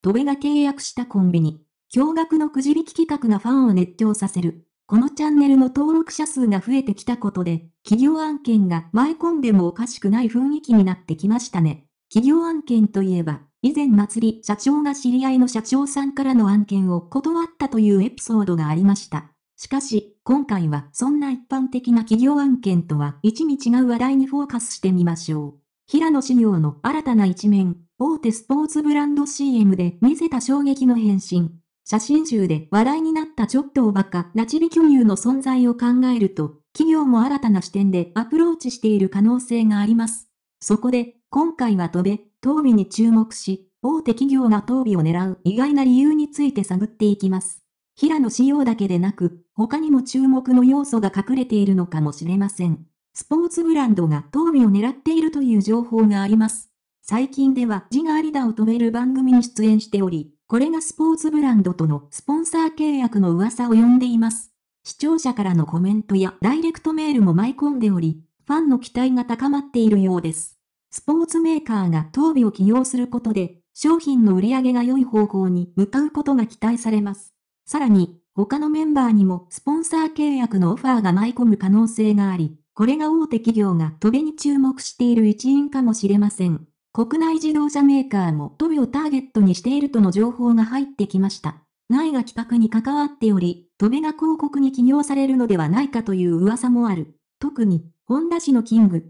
戸部が契約したコンビニ。驚愕のくじ引き企画がファンを熱狂させる。このチャンネルの登録者数が増えてきたことで、企業案件が舞い込んでもおかしくない雰囲気になってきましたね。企業案件といえば、以前祭り社長が知り合いの社長さんからの案件を断ったというエピソードがありました。しかし、今回はそんな一般的な企業案件とは一味違う話題にフォーカスしてみましょう。平野紫耀の新たな一面、大手スポーツブランド CM で見せた衝撃の変身。写真集で話題になったちょっとおバカなちび巨乳の存在を考えると、企業も新たな視点でアプローチしている可能性があります。そこで、今回は飛べ、頭尾に注目し、大手企業が頭尾を狙う意外な理由について探っていきます。平野仕様だけでなく、他にも注目の要素が隠れているのかもしれません。スポーツブランドが頭美を狙っているという情報があります。最近では字がありだを止める番組に出演しており、これがスポーツブランドとのスポンサー契約の噂を呼んでいます。視聴者からのコメントやダイレクトメールも舞い込んでおり、ファンの期待が高まっているようです。スポーツメーカーが頭美を起用することで、商品の売り上げが良い方向に向かうことが期待されます。さらに、他のメンバーにもスポンサー契約のオファーが舞い込む可能性があり、これが大手企業がトベに注目している一因かもしれません。国内自動車メーカーもトベをターゲットにしているとの情報が入ってきました。内が企画に関わっており、トベが広告に起業されるのではないかという噂もある。特に、ホンダ氏のキング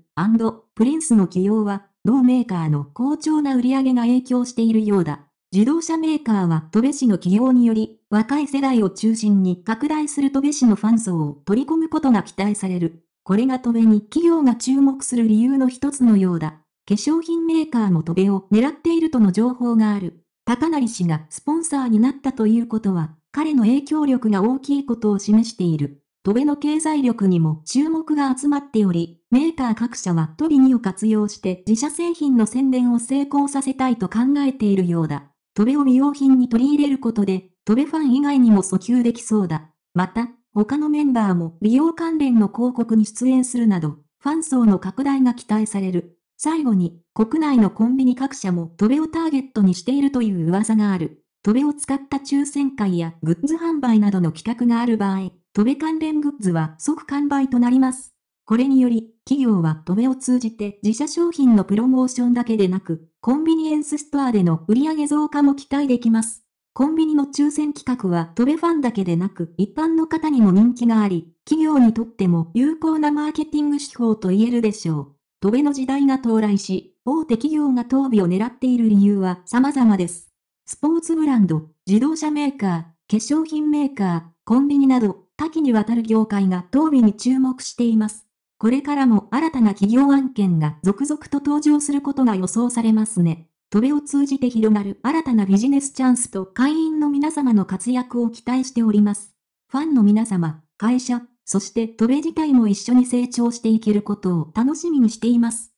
プリンスの起用は、同メーカーの好調な売り上げが影響しているようだ。自動車メーカーは戸部市の起用により、若い世代を中心に拡大する戸部市のファン層を取り込むことが期待される。これがトベに企業が注目する理由の一つのようだ。化粧品メーカーもトベを狙っているとの情報がある。高成氏がスポンサーになったということは、彼の影響力が大きいことを示している。トベの経済力にも注目が集まっており、メーカー各社はトビニを活用して自社製品の宣伝を成功させたいと考えているようだ。トベを美容品に取り入れることで、トベファン以外にも訴求できそうだ。また、他のメンバーも美容関連の広告に出演するなど、ファン層の拡大が期待される。最後に、国内のコンビニ各社もトベをターゲットにしているという噂がある。トベを使った抽選会やグッズ販売などの企画がある場合、トベ関連グッズは即完売となります。これにより、企業はトベを通じて自社商品のプロモーションだけでなく、コンビニエンスストアでの売上増加も期待できます。コンビニの抽選企画はトベファンだけでなく一般の方にも人気があり、企業にとっても有効なマーケティング手法と言えるでしょう。トベの時代が到来し、大手企業が頭備を狙っている理由は様々です。スポーツブランド、自動車メーカー、化粧品メーカー、コンビニなど、多岐にわたる業界が頭備に注目しています。これからも新たな企業案件が続々と登場することが予想されますね。トベを通じて広がる新たなビジネスチャンスと会員の皆様の活躍を期待しております。ファンの皆様、会社、そしてトベ自体も一緒に成長していけることを楽しみにしています。